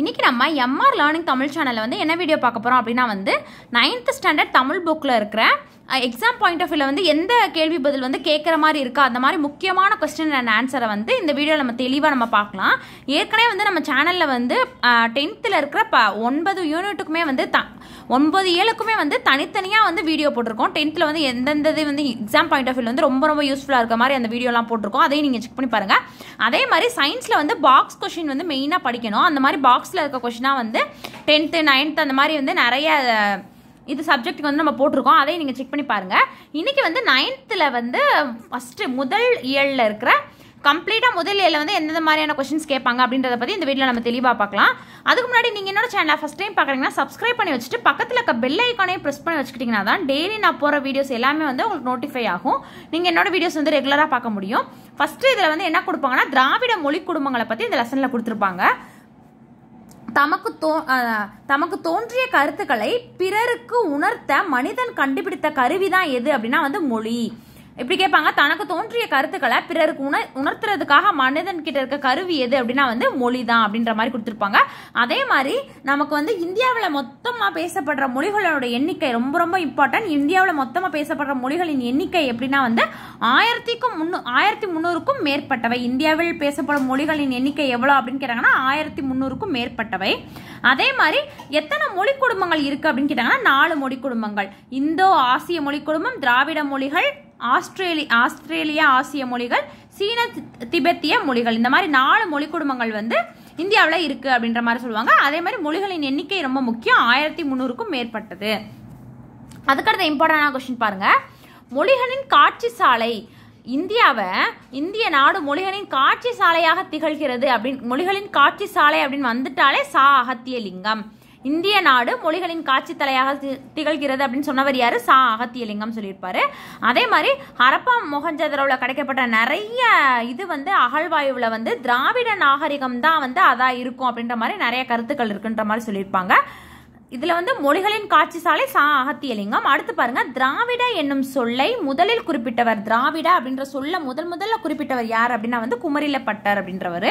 இன்றைக்கி நம்ம MR learning Tamil சேனலில் வந்து என்ன வீடியோ பார்க்க போகிறோம் அப்படின்னா வந்து நைன்த் ஸ்டாண்டர்ட் தமிழ் புக்கில் இருக்கிற எக்ஸாம் பாயிண்ட் ஆஃப் வியூவில் வந்து எந்த கேள்வி பதில் வந்து கேட்குற மாதிரி இருக்கா அந்த மாதிரி முக்கியமான கொஸ்டின் அண்ட் ஆன்சரை வந்து இந்த வீடியோவில் நம்ம தெளிவாக நம்ம பார்க்கலாம் ஏற்கனவே வந்து நம்ம சேனலில் வந்து டென்த்தில் இருக்கிற ப ஒன்பது யூனிட்டுக்குமே வந்து த ஒன்பது ஏழுக்குமே வந்து தனித்தனியாக வந்து வீடியோ போட்டிருக்கோம் டென்த்தில் வந்து எந்தெந்த இது வந்து எக்ஸாம் பாயிண்ட் ஆஃப் வியூ வந்து ரொம்ப ரொம்ப யூஸ்ஃபுல்லாக இருக்க மாதிரி அந்த வீடியோலாம் போட்டிருக்கோம் அதையும் நீங்கள் செக் பண்ணி பாருங்கள் அதே மாதிரி சயின்ஸில் வந்து பாக்ஸ் கொஷின் வந்து மெயினாக படிக்கணும் அந்த மாதிரி பாக்ஸில் இருக்க கொஷினாக வந்து டென்த்து நைன்த்து அந்த மாதிரி வந்து நிறைய இது சப்ஜெக்ட்டுக்கு வந்து நம்ம போட்டிருக்கோம் அதையும் நீங்கள் செக் பண்ணி பாருங்கள் இன்றைக்கி வந்து நைன்த்தில் வந்து ஃபஸ்ட்டு முதல் இயலில் இருக்கிற கம்ப்ளீட்டாக முதல் இயரில் வந்து எந்தெந்த மாதிரியான கொஷின்ஸ் கேட்பாங்க அப்படின்றத பற்றி இந்த வீட்டில் நம்ம தெளிவாக பார்க்கலாம் அதுக்கு முன்னாடி நீங்கள் என்னோட சேனலை ஃபஸ்ட் டைம் பார்க்குறீங்கன்னா சப்ஸ்கிரைப் பண்ணி வச்சுட்டு பக்கத்தில் இருக்க பெல் ஐக்கானையும் ப்ரெஸ் பண்ணி வச்சுக்கிட்டிங்கன்னா தான் டெய்லி நான் போகிற வீடியோஸ் எல்லாமே வந்து உங்களுக்கு நோட்டிஃபை ஆகும் நீங்கள் என்னோட வீடியோஸ் வந்து ரெகுலராக பார்க்க முடியும் ஃபஸ்ட்டு இதில் வந்து என்ன கொடுப்பாங்கன்னா திராவிட மொழி குடும்பங்களை பற்றி இந்த லெசனில் கொடுத்துருப்பாங்க தமக்கு தோ தமக்கு தோன்றிய கருத்துக்களை பிறருக்கு உணர்த்த மனிதன் கண்டுபிடித்த கருவிதான் எது அப்படின்னா வந்து மொழி இப்படி கேட்பாங்க தனக்கு தோன்றிய கருத்துக்களை பிறருக்கு உணர் உணர்த்துறதுக்காக மனிதன் கிட்ட இருக்க கருவி எது அப்படின்னா வந்து மொழி தான் அப்படின்ற மாதிரி கொடுத்துருப்பாங்க அதே மாதிரி நமக்கு வந்து இந்தியாவில் மொத்தமாக பேசப்படுற மொழிகளோட எண்ணிக்கை ரொம்ப ரொம்ப இம்பார்ட்டன்ட் இந்தியாவில் மொத்தமாக பேசப்படுற மொழிகளின் எண்ணிக்கை எப்படின்னா வந்து ஆயிரத்திக்கும் முன்னூ ஆயிரத்தி முந்நூறுக்கும் மேற்பட்டவை இந்தியாவில் பேசப்படும் மொழிகளின் எண்ணிக்கை எவ்வளோ அப்படின்னு கேட்டாங்கன்னா ஆயிரத்தி முந்நூறுக்கும் மேற்பட்டவை அதே மாதிரி எத்தனை மொழி குடும்பங்கள் இருக்குது அப்படின்னு கேட்டாங்கன்னா நாலு மொழி குடும்பங்கள் இந்தோ ஆசிய மொழி குடும்பம் திராவிட மொழிகள் ஆஸ்திரேலி ஆஸ்திரேலியா ஆசிய மொழிகள் சீன திபெத்திய மொழிகள் இந்த மாதிரி நாலு மொழி குடும்பங்கள் வந்து இந்தியாவில் இருக்குது அப்படின்ற மாதிரி சொல்லுவாங்க அதே மாதிரி மொழிகளின் எண்ணிக்கை ரொம்ப முக்கியம் ஆயிரத்தி முந்நூறுக்கும் மேற்பட்டது அதுக்கடுத்த இம்பார்ட்டண்டான கொஸ்டின் பாருங்கள் மொழிகளின் காட்சி சாலை இந்தியாவை இந்திய நாடு மொழிகளின் காட்சி சாலையாக திகழ்கிறது அப்படின்னு மொழிகளின் காட்சி சாலை அப்படின்னு வந்துட்டாலே சா அகத்திய லிங்கம் இந்திய நாடு மொழிகளின் காட்சி தலையாக திகழ்கிறது அப்படின்னு சொன்னவர் யாரு சா அகத்தியலிங்கம் சொல்லியிருப்பாரு அதே மாதிரி ஹரப்பா மொகஞ்சதரோவில் கிடைக்கப்பட்ட நிறைய இது வந்து அகழ்வாயுவில் வந்து திராவிட நாகரிகம் தான் வந்து அதான் இருக்கும் அப்படின்ற மாதிரி நிறைய கருத்துக்கள் இருக்குன்ற மாதிரி சொல்லியிருப்பாங்க இதில் வந்து மொழிகளின் காட்சி சாலை சா அகத்தியலிங்கம் அடுத்து பாருங்க திராவிட என்னும் சொல்லை முதலில் குறிப்பிட்டவர் திராவிட அப்படின்ற சொல்ல முதல் முதல்ல குறிப்பிட்டவர் யார் அப்படின்னா வந்து குமரிலப்பட்டர் அப்படின்றவர்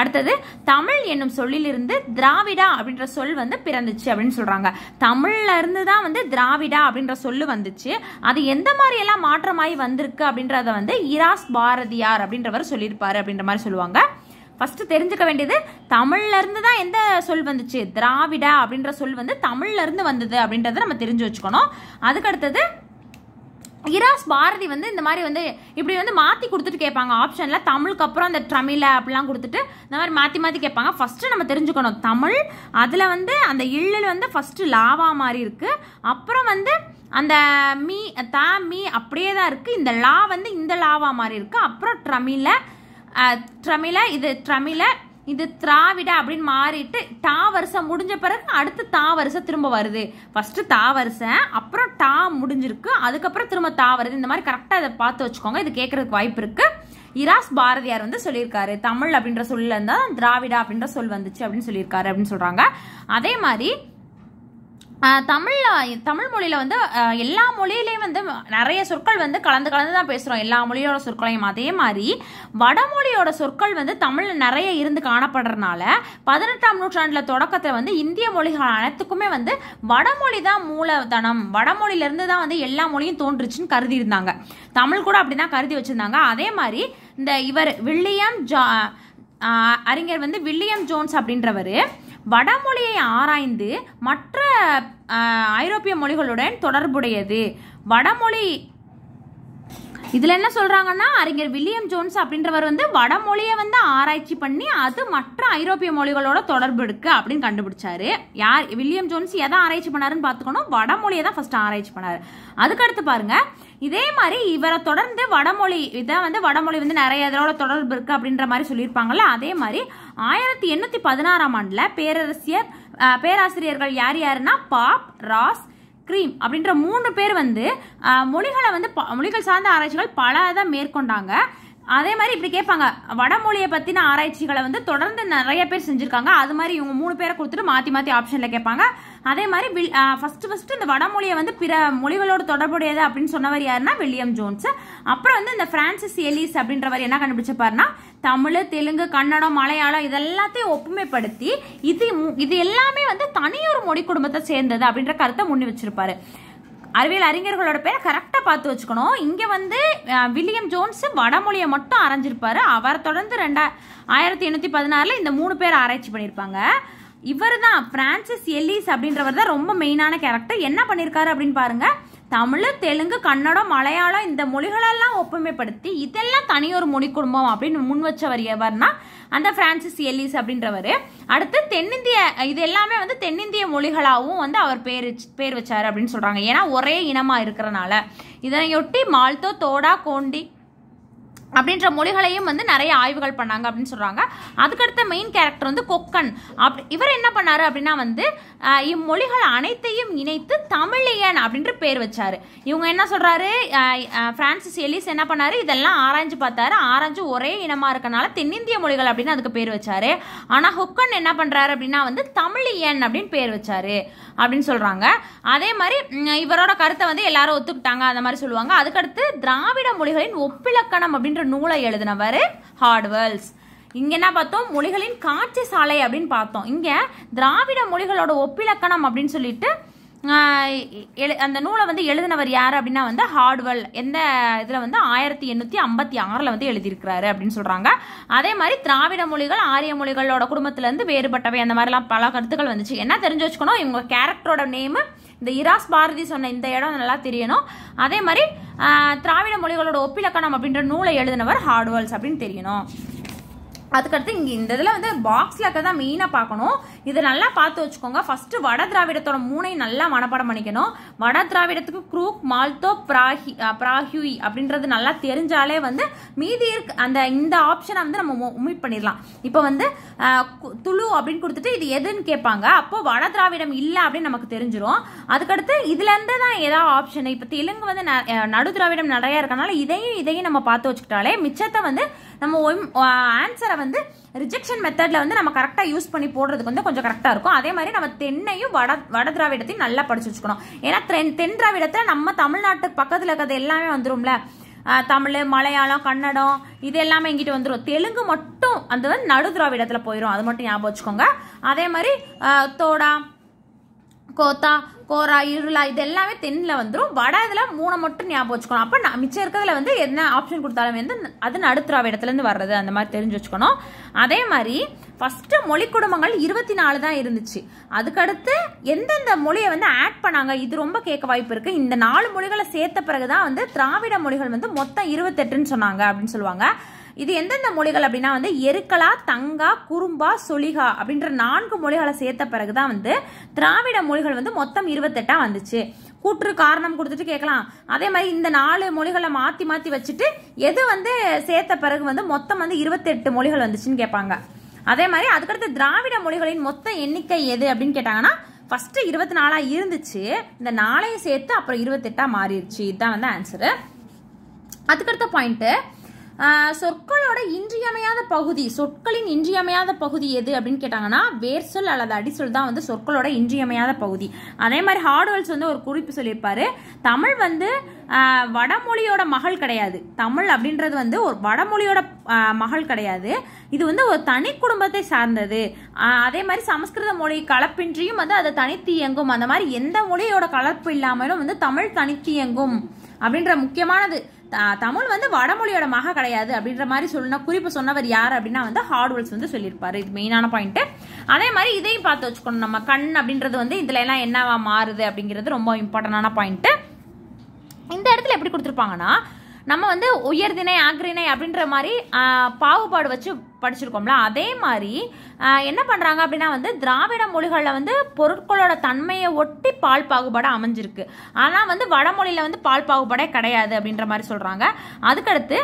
அடுத்தது தமிழ் என்னும் சொல்லிலிருந்து திராவிடா அப்படின்ற சொல் வந்து பிறந்துச்சு அப்படின்னு சொல்றாங்க தமிழ்ல இருந்து தான் வந்து திராவிடா அப்படின்ற சொல்லு வந்துச்சு அது எந்த மாதிரி எல்லாம் மாற்றமாயி வந்திருக்கு அப்படின்றத வந்து இராஸ் பாரதியார் அப்படின்றவர் சொல்லியிருப்பாரு அப்படின்ற மாதிரி சொல்லுவாங்க ஃபஸ்ட்டு தெரிஞ்சுக்க வேண்டியது தமிழ்லேருந்து தான் எந்த சொல் வந்துச்சு திராவிட அப்படின்ற சொல் வந்து தமிழ்லேருந்து வந்தது அப்படின்றத நம்ம தெரிஞ்சு வச்சுக்கணும் அதுக்கடுத்தது இராஸ் பாரதி வந்து இந்த மாதிரி வந்து இப்படி வந்து மாற்றி கொடுத்துட்டு கேட்பாங்க ஆப்ஷனில் தமிழுக்கு அப்புறம் அந்த தமிழ அப்படிலாம் கொடுத்துட்டு இந்த மாதிரி மாற்றி மாற்றி கேட்பாங்க ஃபஸ்ட்டு நம்ம தெரிஞ்சுக்கணும் தமிழ் அதில் வந்து அந்த இல்லில் வந்து ஃபஸ்ட்டு லாவா மாதிரி இருக்குது அப்புறம் வந்து அந்த மீ தா மீ அப்படியே தான் இருக்குது இந்த லா வந்து இந்த லாவா மாதிரி இருக்குது அப்புறம் ட்ரமில ட்ரமில இது ட்ரமில இது திராவிட அப்படின்னு மாறிட்டு டா வருஷம் முடிஞ்ச பிறகு அடுத்து தா வருஷம் திரும்ப வருது ஃபஸ்ட்டு தா வருஷம் அப்புறம் டா முடிஞ்சிருக்கு அதுக்கப்புறம் திரும்ப தா வருது இந்த மாதிரி கரெக்டாக அதை பார்த்து வச்சுக்கோங்க இது கேட்கறதுக்கு வாய்ப்பு இருக்கு இராஸ் பாரதியார் வந்து சொல்லியிருக்காரு தமிழ் அப்படின்ற சொல்ல இருந்தால் திராவிடா அப்படின்ற சொல் வந்துச்சு அப்படின்னு சொல்லியிருக்காரு அப்படின்னு சொல்றாங்க அதே மாதிரி தமிழில் தமிழ் மொழியில் வந்து எல்லா மொழியிலையும் வந்து நிறைய சொற்கள் வந்து கலந்து கலந்து தான் பேசுகிறோம் எல்லா மொழியோட சொற்களையும் அதே மாதிரி வடமொழியோட சொற்கள் வந்து தமிழில் நிறைய இருந்து காணப்படுறதுனால பதினெட்டாம் நூற்றாண்டில் தொடக்கத்தில் வந்து இந்திய மொழிகள் அனைத்துக்குமே வந்து வடமொழி தான் மூலதனம் வடமொழியிலேருந்து தான் வந்து எல்லா மொழியும் தோன்றுச்சுன்னு கருதி இருந்தாங்க தமிழ் கூட அப்படி தான் கருதி வச்சுருந்தாங்க அதே மாதிரி இந்த இவர் வில்லியம் ஜா அறிஞர் வந்து வில்லியம் ஜோன்ஸ் அப்படின்றவர் வடமொழியை ஆராய்ந்து மற்ற ஐரோப்பிய மொழிகளுடன் தொடர்புடையது வடமொழி இதில் என்ன சொல்கிறாங்கன்னா அறிஞர் வில்லியம் ஜோன்ஸ் அப்படின்றவர் வந்து வடமொழியை வந்து ஆராய்ச்சி பண்ணி அது மற்ற ஐரோப்பிய மொழிகளோட தொடர்பு இருக்குது அப்படின்னு கண்டுபிடிச்சாரு யார் வில்லியம் ஜோன்ஸ் எதை ஆராய்ச்சி பண்ணாருன்னு பார்த்துக்கணும் வடமொழியை தான் ஃபஸ்ட்டு ஆராய்ச்சி பண்ணார் அதுக்கடுத்து பாருங்க இதே மாதிரி இவரை தொடர்ந்து வடமொழி இதை வந்து வடமொழி வந்து நிறைய இதோட தொடர்பு இருக்குது அப்படின்ற மாதிரி சொல்லியிருப்பாங்கல்ல அதே மாதிரி ஆயிரத்தி எண்ணூற்றி பதினாறாம் ஆண்டில் பேரரசியர் பேராசிரியர்கள் யார் யாருன்னா பாப் ராஸ் கிரீம் அப்படின்ற மூன்று பேர் வந்து மொழிகளை வந்து மொழிகள் சார்ந்த ஆராய்ச்சிகள் பல தான் மேற்கொண்டாங்க அதே மாதிரி இப்படி கேட்பாங்க வடமொழியை பற்றின ஆராய்ச்சிகளை வந்து தொடர்ந்து நிறைய பேர் செஞ்சுருக்காங்க அது மாதிரி இவங்க மூணு பேரை கொடுத்துட்டு மாற்றி மாற்றி ஆப்ஷனில் கேட்பாங்க அதே மாதிரி வில் ஃபஸ்ட்டு ஃபஸ்ட்டு இந்த வடமொழியை வந்து பிற மொழிகளோடு தொடர்புடையது அப்படின்னு சொன்னவர் யாருன்னா வில்லியம் ஜோன்ஸ் அப்புறம் வந்து இந்த ஃப்ரான்சிஸ் எலிஸ் அப்படின்றவர் என்ன கண்டுபிடிச்சப்பாருன்னா தமிழ் தெலுங்கு கன்னடம் மலையாளம் இதெல்லாத்தையும் ஒப்புமைப்படுத்தி இது இது எல்லாமே வந்து தனியொரு மொழி குடும்பத்தை சேர்ந்தது அப்படின்ற கருத்தை முன்னி வச்சிருப்பாரு அறிவியல் அறிஞர்களோட பேரை கரெக்டாக பார்த்து வச்சுக்கணும் இங்கே வந்து வில்லியம் ஜோன்ஸு வடமொழியை மட்டும் அரைஞ்சிருப்பார் அவரை தொடர்ந்து ரெண்டா ஆயிரத்தி எண்ணூற்றி பதினாறில் இந்த மூணு பேர் ஆராய்ச்சி பண்ணியிருப்பாங்க இவர் தான் பிரான்சிஸ் எல்லிஸ் அப்படின்றவர் தான் ரொம்ப மெயினான கேரக்டர் என்ன பண்ணியிருக்காரு அப்படின்னு பாருங்கள் தமிழ் தெலுங்கு கன்னடம் மலையாளம் இந்த மொழிகளெல்லாம் ஒப்புமைப்படுத்தி இதெல்லாம் தனியொரு மொழி குடும்பம் அப்படின்னு முன் வச்சவர் எவர்னா அந்த பிரான்சிஸ் எல்லிஸ் அப்படின்றவர் அடுத்து தென்னிந்திய இது எல்லாமே வந்து தென்னிந்திய மொழிகளாகவும் வந்து அவர் பேர் பேர் வச்சார் அப்படின்னு சொல்கிறாங்க ஏன்னா ஒரே இனமாக இருக்கிறனால இதனையொட்டி மால்தோ தோடா கோண்டி அப்படின்ற மொழிகளையும் வந்து நிறைய ஆய்வுகள் பண்ணாங்க அப்படின்னு சொல்கிறாங்க அதுக்கடுத்த மெயின் கேரக்டர் வந்து கொக்கன் அப் இவர் என்ன பண்ணார் அப்படின்னா வந்து இம்மொழிகள் அனைத்தையும் இணைத்து தமிழியன் அப்படின்ற பேர் வச்சார் இவங்க என்ன சொல்கிறாரு ஃப்ரான்சிஸ் எலிஸ் என்ன பண்ணார் இதெல்லாம் ஆராய்ஞ்சு பார்த்தாரு ஆராய்ஞ்சு ஒரே இனமாக இருக்கனால தென்னிந்திய மொழிகள் அப்படின்னு அதுக்கு பேர் வச்சார் ஆனால் ஹொக்கன் என்ன பண்ணுறாரு அப்படின்னா வந்து தமிழியன் அப்படின்னு பேர் வச்சார் அப்படின்னு சொல்கிறாங்க அதே மாதிரி இவரோட கருத்தை வந்து எல்லாரும் ஒத்துக்கிட்டாங்க அந்த மாதிரி சொல்லுவாங்க அதுக்கடுத்து திராவிட மொழிகளின் ஒப்பிலக்கணம் அப்படின்ற நூலை எழுதினவர் ஹார்ட்வெல்ஸ் இங்கே என்ன பார்த்தோம் மொழிகளின் காட்சி சாலை அப்படின்னு பார்த்தோம் இங்கே திராவிட மொழிகளோட ஒப்பிலக்கணம் அப்படின்னு சொல்லிட்டு எழு அந்த நூலை வந்து எழுதினவர் யார் அப்படின்னா வந்து ஹார்ட்வெல் எந்த இதில் வந்து ஆயிரத்தி எண்ணூற்றி ஐம்பத்தி ஆறில் வந்து எழுதியிருக்கிறாரு அப்படின்னு சொல்கிறாங்க அதே மாதிரி திராவிட மொழிகள் ஆரிய மொழிகளோட குடும்பத்திலேருந்து வேறுபட்டவை அந்த மாதிரிலாம் பல கருத்துக்கள் வந்துச்சு என்ன தெரிஞ்சு வச்சுக்கணும் இவங்க கேரக்டரோட நேமு இந்த இராஸ் பாரதி சொன்ன இந்த இடம் நல்லா தெரியணும் அதே மாதிரி திராவிட மொழிகளோட ஒப்பிலக்கணம் அப்படின்ற நூலை எழுதினவர் ஹார்ட்வெல்ஸ் அப்படின்னு தெரியணும் அதுக்கடுத்து இங்கே இந்த இதில் வந்து பாக்ஸில் இருக்க தான் மெயினாக பார்க்கணும் இது நல்லா பார்த்து வச்சுக்கோங்க ஃபஸ்ட்டு வட திராவிடத்தோட மூணையும் நல்லா மனப்பாடம் பண்ணிக்கணும் வட திராவிடத்துக்கு குரூக் மால்தோ பிராஹி பிராஹியூய் அப்படின்றது நல்லா தெரிஞ்சாலே வந்து மீதி இருக்க அந்த இந்த ஆப்ஷனை வந்து நம்ம உமிட் பண்ணிடலாம் இப்போ வந்து துளு அப்படின்னு கொடுத்துட்டு இது எதுன்னு கேட்பாங்க அப்போ வட திராவிடம் இல்லை அப்படின்னு நமக்கு தெரிஞ்சிடும் அதுக்கடுத்து இதுலேருந்து தான் ஏதாவது ஆப்ஷன் இப்போ தெலுங்கு வந்து நடு திராவிடம் நிறையா இருக்கனால இதையும் இதையும் நம்ம பார்த்து வச்சுக்கிட்டாலே மிச்சத்தை வந்து நம்ம ஆன்சரை வந்து ரிஜெக்ஷன் மெத்தடில் வந்து நம்ம கரெக்டாக யூஸ் பண்ணி போடுறதுக்கு வந்து கொஞ்சம் கரெக்டாக இருக்கும் அதே மாதிரி நம்ம தென்னையும் வட வட திராவிடத்தையும் நல்லா படிச்சு வச்சுக்கணும் ஏன்னா தென் தென் திராவிடத்தில் நம்ம தமிழ்நாட்டுக்கு பக்கத்தில் இருக்கிறது எல்லாமே வந்துரும்ல தமிழ் மலையாளம் கன்னடம் இது எல்லாமே எங்கிட்ட வந்துடும் தெலுங்கு மட்டும் அந்த நடு திராவிடத்தில் போயிடும் அது மட்டும் ஞாபகம் வச்சுக்கோங்க அதே மாதிரி தோடா கோத்தா கோரா இருளா இது எல்லாமே தென்னில் வந்துடும் வட இதில் மூணை மட்டும் ஞாபகம் வச்சுக்கணும் அப்போ நான் மிச்சம் இருக்கிறதுல வந்து என்ன ஆப்ஷன் கொடுத்தாலும் வந்து அது நடுத்துறாவை இடத்துலேருந்து வர்றது அந்த மாதிரி தெரிஞ்சு வச்சுக்கணும் அதே மாதிரி ஃபஸ்ட்டு மொழி குடும்பங்கள் இருபத்தி நாலு தான் இருந்துச்சு அதுக்கடுத்து எந்தெந்த மொழியை வந்து ஆட் பண்ணாங்க இது ரொம்ப கேட்க வாய்ப்பு இருக்குது இந்த நாலு மொழிகளை சேர்த்த பிறகு தான் வந்து திராவிட மொழிகள் வந்து மொத்தம் இருபத்தெட்டுன்னு சொன்னாங்க அப்படின்னு சொல்லுவாங்க இது எந்தெந்த மொழிகள் அப்படின்னா வந்து எருக்கலா தங்கா குறும்பா சொலிகா அப்படின்ற நான்கு மொழிகளை சேர்த்த பிறகுதான் வந்து திராவிட மொழிகள் வந்து மொத்தம் இருபத்தெட்டா வந்துச்சு கூற்று காரணம் கொடுத்துட்டு கேட்கலாம் அதே மாதிரி இந்த நாலு மொழிகளை மாற்றி மாற்றி வச்சுட்டு எது வந்து சேர்த்த பிறகு வந்து மொத்தம் வந்து இருபத்தெட்டு மொழிகள் வந்துச்சுன்னு கேட்பாங்க அதே மாதிரி அதுக்கடுத்து திராவிட மொழிகளின் மொத்த எண்ணிக்கை எது அப்படின்னு கேட்டாங்கன்னா ஃபஸ்ட்டு இருபத்தி நாலா இருந்துச்சு இந்த நாளையும் சேர்த்து அப்புறம் இருபத்தெட்டாக மாறிடுச்சு இதுதான் வந்து ஆன்சரு அதுக்கடுத்த பாயிண்ட்டு சொற்களோட இன்றியமையாத பகுதி சொற்களின் இன்றியமையாத பகுதி எது அப்படின்னு கேட்டாங்கன்னா வேர்சொல் அல்லது அடிசொல் தான் வந்து சொற்களோட இன்றியமையாத பகுதி அதே மாதிரி ஹார்ட்வெல்ஸ் வந்து ஒரு குறிப்பு சொல்லியிருப்பாரு தமிழ் வந்து வடமொழியோட மகள் கிடையாது தமிழ் அப்படின்றது வந்து ஒரு வடமொழியோட மகள் கிடையாது இது வந்து ஒரு தனி குடும்பத்தை சார்ந்தது அதே மாதிரி சமஸ்கிருத மொழி கலப்பின்றியும் வந்து அதை தனித்து இயங்கும் அந்த மாதிரி எந்த மொழியோட கலப்பு இல்லாமலும் வந்து தமிழ் தனித்து இயங்கும் அப்படின்ற முக்கியமானது தமிழ் வந்து வடமொழியோட மக கிடையாது அப்படின்ற மாதிரி சொல்லுனா குறிப்பு சொன்னவர் யார் அப்படின்னா வந்து ஹார்ட்வெல்ஸ் வந்து சொல்லியிருப்பாரு இது மெயினான பாயிண்ட் அதே மாதிரி இதையும் பார்த்து வச்சுக்கணும் நம்ம கண் அப்படின்றது வந்து இதுல எல்லாம் என்னவா மாறுது அப்படிங்கிறது ரொம்ப இம்பார்ட்டன்டான பாயிண்ட் இந்த இடத்துல எப்படி கொடுத்துருப்பாங்கன்னா நம்ம வந்து உயர்தினை ஆக்ரிணை அப்படின்ற மாதிரி பாகுபாடு வச்சு படிச்சிருக்கோம்ல அதே மாதிரி என்ன பண்ணுறாங்க அப்படின்னா வந்து திராவிட மொழிகளில் வந்து பொருட்களோட தன்மையை ஒட்டி பால் பாகுபாடு அமைஞ்சிருக்கு ஆனால் வந்து வடமொழியில் வந்து பால் பாகுபாடே கிடையாது அப்படின்ற மாதிரி சொல்கிறாங்க அதுக்கடுத்து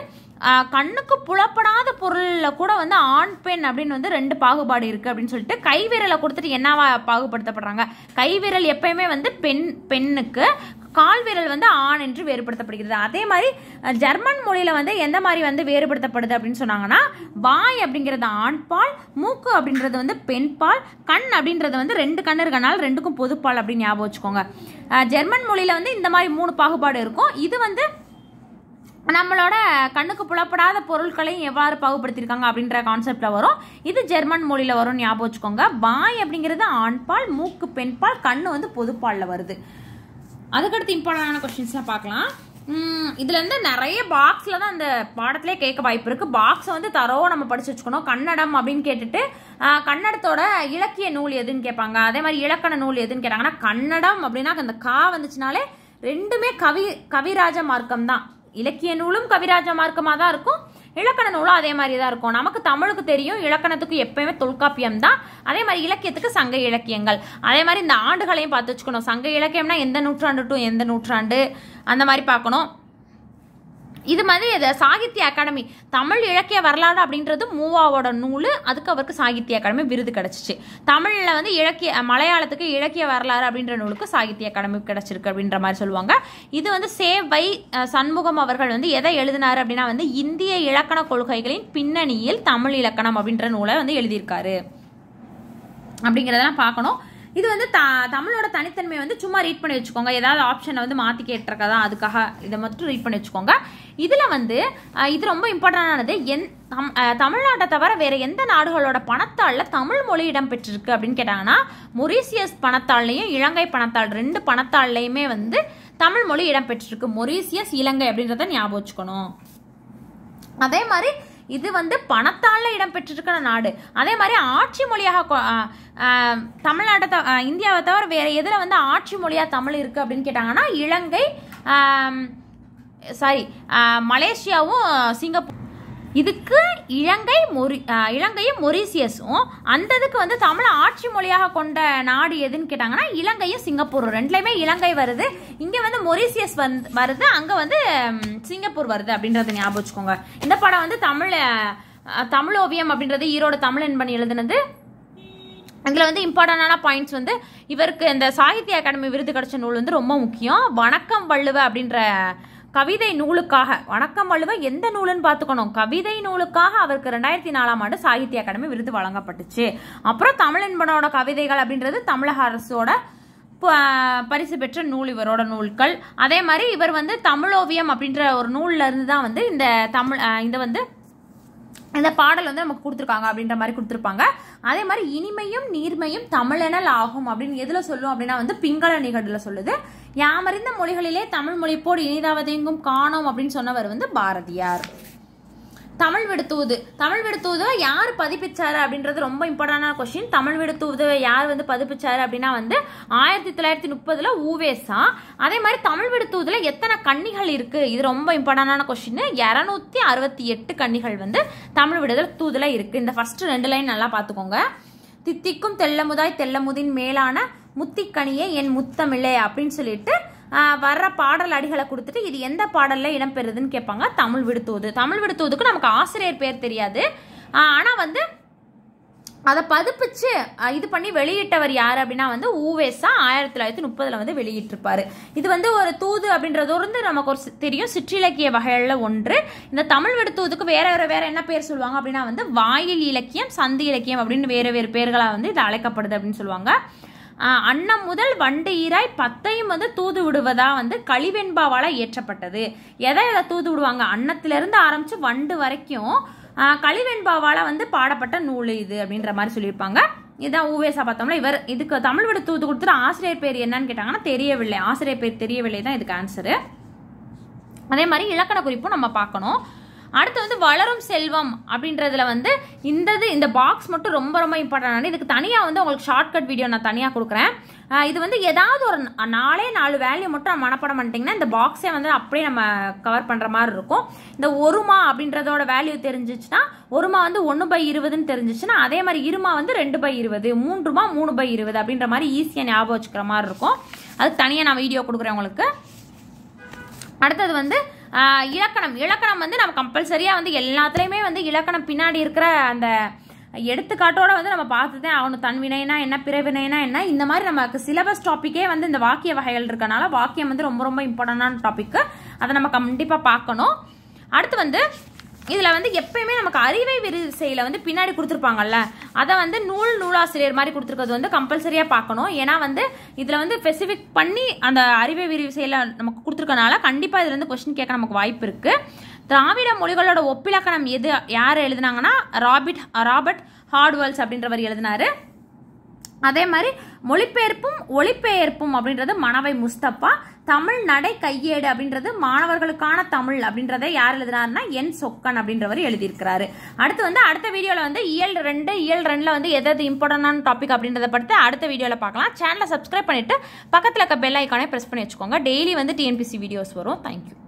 கண்ணுக்கு புலப்படாத பொருளில் கூட வந்து ஆண் பெண் அப்படின்னு வந்து ரெண்டு பாகுபாடு இருக்குது அப்படின்னு சொல்லிட்டு கைவிரலை கொடுத்துட்டு என்னவா பாகுபடுத்தப்படுறாங்க கைவிரல் எப்பயுமே வந்து பெண் பெண்ணுக்கு கால் விரல் வந்து ஆண் என்று வேறுபடுத்தப்படுகிறது அதே மாதிரி ஜெர்மன் மொழியில் வந்து எந்த மாதிரி வந்து வேறுபடுத்தப்படுது அப்படின்னு சொன்னாங்கன்னா வாய் அப்படிங்கிறது ஆண் பால் மூக்கு அப்படின்றது வந்து பெண் பால் கண் அப்படின்றது வந்து ரெண்டு கண் இருக்கனால ரெண்டுக்கும் பொதுப்பால் அப்படின்னு ஞாபகம் வச்சுக்கோங்க ஜெர்மன் மொழியில் வந்து இந்த மாதிரி மூணு பாகுபாடு இருக்கும் இது வந்து நம்மளோட கண்ணுக்கு புலப்படாத பொருட்களையும் எவ்வாறு பாகுபடுத்தியிருக்காங்க அப்படின்ற கான்செப்டில் வரும் இது ஜெர்மன் மொழியில் வரும் ஞாபகம் வச்சுக்கோங்க வாய் அப்படிங்கிறது ஆண்பால் மூக்கு பெண்பால் கண்ணு வந்து பொதுப்பாலில் வருது அதுக்கடுத்து இம்பார்ட்டண்டான கொஸ்டின்ஸ்லாம் பார்க்கலாம் இதுலேருந்து நிறைய பாக்ஸ்ல தான் அந்த பாடத்திலே கேட்க வாய்ப்பு இருக்குது பாக்ஸை வந்து தரோ நம்ம படித்து வச்சுக்கணும் கன்னடம் அப்படின்னு கேட்டுட்டு கன்னடத்தோட இலக்கிய நூல் எதுன்னு கேட்பாங்க அதே மாதிரி இலக்கண நூல் எதுன்னு கேட்டாங்கன்னா கன்னடம் அப்படின்னா அந்த கா வந்துச்சுனாலே ரெண்டுமே கவி கவிராஜ மார்க்கம் தான் இலக்கிய நூலும் கவிராஜ மார்க்கமாக தான் இருக்கும் இலக்கண நூலும் அதே மாதிரி தான் இருக்கும் நமக்கு தமிழுக்கு தெரியும் இலக்கணத்துக்கு எப்பயுமே தொல்காப்பியம் தான் அதே மாதிரி இலக்கியத்துக்கு சங்க இலக்கியங்கள் அதே மாதிரி இந்த ஆண்டுகளையும் பார்த்து வச்சுக்கணும் சங்க இலக்கியம்னா எந்த நூற்றாண்டு டு எந்த நூற்றாண்டு அந்த மாதிரி பார்க்கணும் இது மாதிரி இது சாகித்ய அகாடமி தமிழ் இலக்கிய வரலாறு அப்படின்றது மூவாவோட நூல் அதுக்கு அவருக்கு சாகித்ய அகாடமி விருது கிடச்சிச்சு தமிழில் வந்து இலக்கிய மலையாளத்துக்கு இலக்கிய வரலாறு அப்படின்ற நூலுக்கு சாகித்ய அகாடமி கிடச்சிருக்கு அப்படின்ற மாதிரி சொல்லுவாங்க இது வந்து சேவை சண்முகம் அவர்கள் வந்து எதை எழுதினார் அப்படின்னா வந்து இந்திய இலக்கண கொள்கைகளின் பின்னணியில் தமிழ் இலக்கணம் அப்படின்ற நூலை வந்து எழுதியிருக்காரு அப்படிங்கிறதெல்லாம் பார்க்கணும் இது வந்து த தமிழோட தனித்தன்மையை வந்து சும்மா ரீட் பண்ணி வச்சுக்கோங்க ஏதாவது ஆப்ஷனை வந்து மாற்றி கேட்டிருக்கதா அதுக்காக இதை மட்டும் ரீட் பண்ணி வச்சுக்கோங்க இதில் வந்து இது ரொம்ப இம்பார்ட்டண்டானது என் தமிழ்நாட்டை தவிர வேறு எந்த நாடுகளோட பணத்தாளில் தமிழ் மொழி இடம் பெற்றிருக்கு அப்படின்னு கேட்டாங்கன்னா மொரீசியஸ் பணத்தாள்லையும் இலங்கை பணத்தாள் ரெண்டு பணத்தாள்லையுமே வந்து தமிழ் மொழி இடம் பெற்றிருக்கு மொரீசியஸ் இலங்கை அப்படின்றத ஞாபகம் வச்சுக்கணும் அதே மாதிரி இது வந்து பணத்தால் பெற்றிருக்கிற நாடு அதே மாதிரி ஆட்சி மொழியாக தமிழ்நாட்டை இந்தியாவை தவிர வேறு எதில் வந்து ஆட்சி மொழியாக தமிழ் இருக்குது அப்படின்னு கேட்டாங்கன்னா இலங்கை சாரி மலேசியாவும் சிங்கப்பூர் இதுக்கு இலங்கை மொரி இலங்கையும் மொரிசியஸும் அந்த இதுக்கு வந்து தமிழை ஆட்சி மொழியாக கொண்ட நாடு எதுன்னு கேட்டாங்கன்னா இலங்கையும் சிங்கப்பூரும் ரெண்டுலேயுமே இலங்கை வருது இங்கே வந்து மொரிசியஸ் வந்து வருது அங்கே வந்து சிங்கப்பூர் வருது அப்படின்றத ஞாபகம் வச்சுக்கோங்க இந்த படம் வந்து தமிழ் தமிழ் ஓவியம் அப்படின்றது ஈரோடு தமிழன் பண்ணி எழுதுனது இதில் வந்து இம்பார்ட்டண்டான பாயிண்ட்ஸ் வந்து இவருக்கு இந்த சாகித்ய அகாடமி விருது கிடைச்ச நூல் வந்து ரொம்ப முக்கியம் வணக்கம் வள்ளுவ அப்படின்ற கவிதை நூலுக்காக வணக்கம் வள்ளுவ எந்த நூலுன்னு பார்த்துக்கணும் கவிதை நூலுக்காக அவருக்கு ரெண்டாயிரத்தி நாலாம் ஆண்டு சாகித்ய அகாடமி விருது வழங்கப்பட்டுச்சு அப்புறம் தமிழன்பனோட கவிதைகள் அப்படின்றது தமிழக அரசோட பரிசு பெற்ற நூல் இவரோட நூல்கள் அதே மாதிரி இவர் வந்து தமிழோவியம் அப்படின்ற ஒரு நூல்ல இருந்து தான் வந்து இந்த தமிழ் இந்த வந்து இந்த பாடல் வந்து நமக்கு கொடுத்துருக்காங்க அப்படின்ற மாதிரி கொடுத்துருப்பாங்க அதே மாதிரி இனிமையும் நீர்மையும் தமிழெனல் ஆகும் அப்படின்னு எதில் சொல்லும் அப்படின்னா வந்து பிங்கள நிகழ்வில் சொல்லுது யாமறிந்த மொழிகளிலே தமிழ் மொழி போடு இனிதாவதெங்கும் காணோம் அப்படின்னு சொன்னவர் வந்து பாரதியார் தமிழ் விடுத்தூது தமிழ் விடுத்தூது யார் பதிப்பிச்சாரு அப்படின்றது ரொம்ப இம்பார்ட்டண்டான கொஸ்டின் தமிழ் விடுத்தூது யார் வந்து பதிப்பிச்சாரு அப்படின்னா வந்து ஆயிரத்தி தொள்ளாயிரத்தி முப்பதுல ஊவேசா அதே மாதிரி தமிழ் விடுத்துவதுல எத்தனை கன்னிகள் இருக்கு இது ரொம்ப இம்பார்ட்டண்டான கொஸ்டின் இரநூத்தி அறுபத்தி எட்டு கன்னிகள் வந்து தமிழ் விடுதல் தூதுல இருக்கு இந்த ஃபர்ஸ்ட் ரெண்டு லைன் நல்லா பார்த்துக்கோங்க தித்திக்கும் தெல்லமுதாய் தெல்லமுதின் மேலான முத்திக்கனியே என் முத்தமிழே அப்படின்னு சொல்லிட்டு வர்ற பாடல் அடிகளை கொடுத்துட்டு இது எந்த பாடலில் இடம்பெறுதுன்னு கேட்பாங்க தமிழ் விடுத்தோது தமிழ் விடுத்தோதுக்கு நமக்கு ஆசிரியர் பேர் தெரியாது ஆனால் வந்து அதை பதிப்பிச்சு இது பண்ணி வெளியிட்டவர் யார் அப்படின்னா வந்து ஊவேசா ஆயிரத்தி தொள்ளாயிரத்தி முப்பதில் வந்து வெளியிட்டிருப்பாரு இது வந்து ஒரு தூது அப்படின்றது நமக்கு ஒரு தெரியும் சிற்றிலக்கிய வகைகளில் ஒன்று இந்த தமிழ் விடுத்துவதுக்கு வேற வேற வேற என்ன பேர் சொல்லுவாங்க அப்படின்னா வந்து வாயில் இலக்கியம் சந்தி இலக்கியம் அப்படின்னு வேறு வேறு பேர்களாக வந்து இது அழைக்கப்படுது அப்படின்னு சொல்லுவாங்க அன்னம் முதல் வண்டு ஈராய் பத்தையும் வந்து தூது விடுவதா வந்து கழிவெண்பாவால் இயற்றப்பட்டது எதை எதை தூது விடுவாங்க அன்னத்திலிருந்து ஆரம்பித்து வண்டு வரைக்கும் கழிவெண்பாவால் வந்து பாடப்பட்ட நூல் இது அப்படின்ற மாதிரி சொல்லியிருப்பாங்க இதான் ஊவேசா பார்த்தோம்னா இவர் இதுக்கு தமிழ் விடு தூது கொடுத்துரு ஆசிரியர் பேர் என்னன்னு கேட்டாங்கன்னா தெரியவில்லை ஆசிரியர் பேர் தெரியவில்லை தான் இதுக்கு ஆன்சரு அதே மாதிரி இலக்கண குறிப்பும் நம்ம பார்க்கணும் அடுத்து வந்து வளரும் செல்வம் அப்படின்றதுல வந்து இந்த இது இந்த பாக்ஸ் மட்டும் ரொம்ப ரொம்ப இம்பார்ட்டன்டான இதுக்கு தனியாக வந்து உங்களுக்கு ஷார்ட்கட் வீடியோ நான் தனியாக கொடுக்குறேன் இது வந்து ஏதாவது ஒரு நாலே நாலு வேல்யூ மட்டும் நம்ம மனப்படம் பண்ணிட்டீங்கன்னா இந்த பாக்ஸே வந்து அப்படியே நம்ம கவர் பண்ணுற மாதிரி இருக்கும் இந்த ஒருமா அப்படின்றதோட வேல்யூ தெரிஞ்சிச்சுன்னா ஒருமா வந்து ஒன்று பை இருபதுன்னு தெரிஞ்சிச்சுன்னா அதே மாதிரி இருமா வந்து ரெண்டு பை இருபது மூன்றுமா மூணு பை இருபது அப்படின்ற மாதிரி ஈஸியாக ஞாபகம் வச்சுக்கிற மாதிரி இருக்கும் அதுக்கு தனியாக நான் வீடியோ கொடுக்குறேன் உங்களுக்கு அடுத்தது வந்து இலக்கணம் இலக்கணம் வந்து நம்ம கம்பல்சரியாக வந்து எல்லாத்துலேயுமே வந்து இலக்கணம் பின்னாடி இருக்கிற அந்த எடுத்துக்காட்டோட வந்து நம்ம பார்த்துதான் அவனு தன்வினைனா என்ன பிறவினைனா என்ன இந்த மாதிரி நமக்கு சிலபஸ் டாப்பிக்கே வந்து இந்த வாக்கிய வகைகள் இருக்கனால வாக்கியம் வந்து ரொம்ப ரொம்ப இம்பார்ட்டண்டான டாபிக் அதை நம்ம கண்டிப்பாக பார்க்கணும் அடுத்து வந்து இதில் வந்து எப்பயுமே நமக்கு அறிவை விரிசையில் வந்து பின்னாடி கொடுத்துருப்பாங்கல்ல அதை வந்து நூல் நூலாசிரியர் மாதிரி கொடுத்துருக்கிறது வந்து கம்பல்சரியாக பார்க்கணும் ஏன்னா வந்து இதில் வந்து ஸ்பெசிஃபிக் பண்ணி அந்த அறிவை விரிசையில் நமக்கு கொடுத்துருக்கனால கண்டிப்பாக இதில் வந்து கொஸ்டின் கேட்க நமக்கு வாய்ப்பு இருக்குது திராவிட மொழிகளோட ஒப்பிலக்கணம் எது யார் எழுதினாங்கன்னா ராபிட் ராபர்ட் ஹார்ட்வெல்ஸ் அப்படின்றவர் எழுதினாரு அதே மாதிரி மொழிபெயர்ப்பும் ஒளிபெயர்ப்பும் அப்படின்றது மணவை முஸ்தப்பா தமிழ் நடை கையேடு அப்படின்றது மாணவர்களுக்கான தமிழ் அப்படின்றத யார் எழுதினாருன்னா என் சொக்கன் அப்படின்றவர் எழுதியிருக்கிறாரு அடுத்து வந்து அடுத்த வீடியோவில் வந்து இயல் ரெண்டு இயல் ரெண்டில் வந்து எது எது இம்பார்ட்டண்டான டாபிக் அப்படின்றத படுத்து அடுத்த வீடியோவில் பார்க்கலாம் சேனலை சப்ஸ்கிரைப் பண்ணிவிட்டு பக்கத்தில் இருக்க பெல் ஐக்கானே ப்ரெஸ் பண்ணி வச்சுக்கோங்க டெய்லி வந்து டிஎன்பிசி வீடியோஸ் வரும் தேங்க்யூ